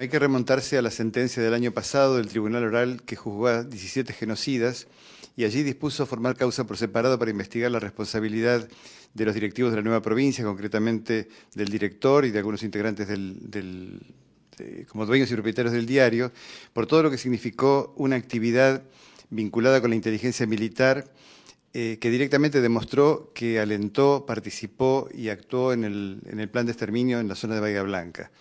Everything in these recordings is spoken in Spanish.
Hay que remontarse a la sentencia del año pasado del Tribunal Oral que juzgó a 17 genocidas y allí dispuso formar causa por separado para investigar la responsabilidad de los directivos de la nueva provincia, concretamente del director y de algunos integrantes del, como dueños y propietarios del diario, por todo lo que significó una actividad vinculada con la inteligencia militar eh, que directamente demostró que alentó, participó y actuó en el, en el plan de exterminio en la zona de Bahía Blanca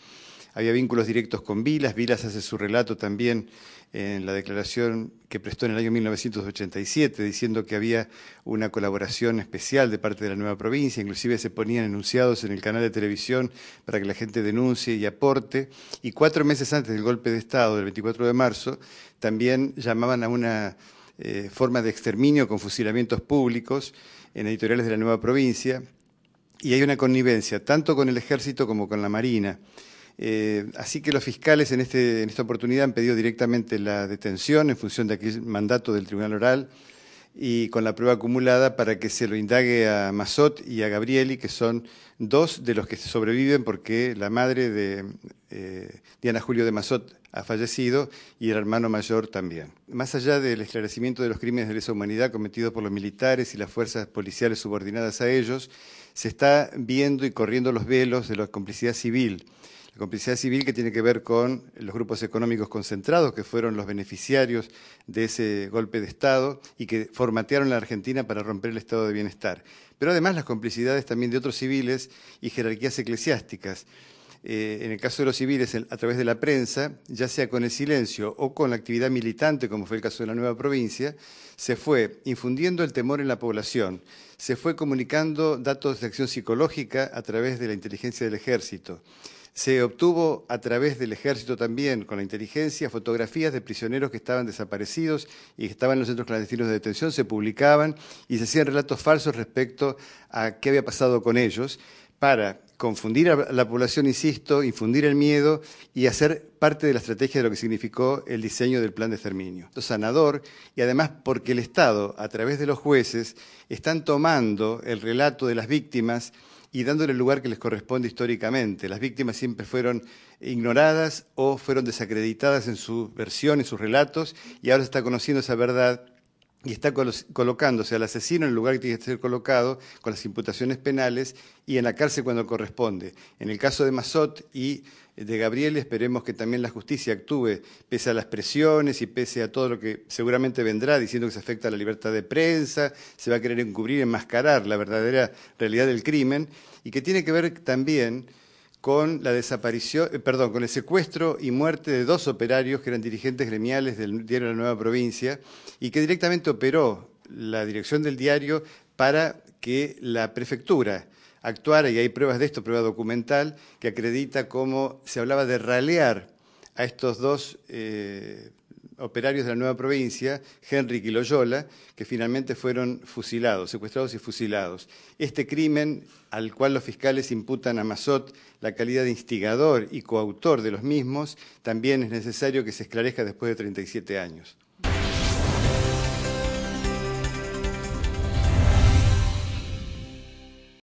había vínculos directos con Vilas. Vilas hace su relato también en la declaración que prestó en el año 1987, diciendo que había una colaboración especial de parte de la nueva provincia, inclusive se ponían enunciados en el canal de televisión para que la gente denuncie y aporte, y cuatro meses antes del golpe de Estado, del 24 de marzo, también llamaban a una eh, forma de exterminio con fusilamientos públicos en editoriales de la nueva provincia, y hay una connivencia tanto con el ejército como con la marina. Eh, así que los fiscales este, en, esta oportunidad han pedido directamente la detención en función de aquel mandato del tribunal oral y con la prueba acumulada para que se lo indague a Mazot y a Gabrieli, que son dos de los que sobreviven porque la madre de eh, Diana Julio de Mazot ha fallecido y el hermano mayor también. Más allá del esclarecimiento de los crímenes de lesa humanidad cometidos por los militares y las fuerzas policiales subordinadas a ellos, se está viendo y corriendo los velos de la complicidad civil la complicidad civil que tiene que ver con los grupos económicos concentrados que fueron los beneficiarios de ese golpe de Estado y que formatearon la Argentina para romper el estado de bienestar. Pero además las complicidades también de otros civiles y jerarquías eclesiásticas. Eh, en el caso de los civiles, a través de la prensa, ya sea con el silencio o con la actividad militante, como fue el caso de la nueva provincia, se fue infundiendo el temor en la población, se fue comunicando datos de acción psicológica a través de la inteligencia del ejército. Se obtuvo a través del ejército también, con la inteligencia, fotografías de prisioneros que estaban desaparecidos y que estaban en los centros clandestinos de detención, se publicaban y se hacían relatos falsos respecto a qué había pasado con ellos para confundir a la población, insisto, infundir el miedo y hacer parte de la estrategia de lo que significó el diseño del plan de exterminio. sanador y además porque el Estado, a través de los jueces, están tomando el relato de las víctimas y dándole el lugar que les corresponde históricamente. Las víctimas siempre fueron ignoradas o fueron desacreditadas en su versión, en sus relatos, y ahora se está conociendo esa verdad y está colocándose al asesino en el lugar que tiene que ser colocado con las imputaciones penales y en la cárcel cuando corresponde. En el caso de Mazot y de Gabriel esperemos que también la justicia actúe pese a las presiones y pese a todo lo que seguramente vendrá diciendo que se afecta a la libertad de prensa, se va a querer encubrir, enmascarar la verdadera realidad del crimen y que tiene que ver también con la desaparición, eh, perdón, con el secuestro y muerte de dos operarios que eran dirigentes gremiales del diario La Nueva Provincia y que directamente operó la dirección del diario para que la prefectura actuara, y hay pruebas de esto, prueba documental, que acredita cómo se hablaba de ralear a estos dos eh, operarios de la nueva provincia, Henry y Loyola, que finalmente fueron fusilados, secuestrados y fusilados. Este crimen, al cual los fiscales imputan a Mazot la calidad de instigador y coautor de los mismos, también es necesario que se esclarezca después de 37 años.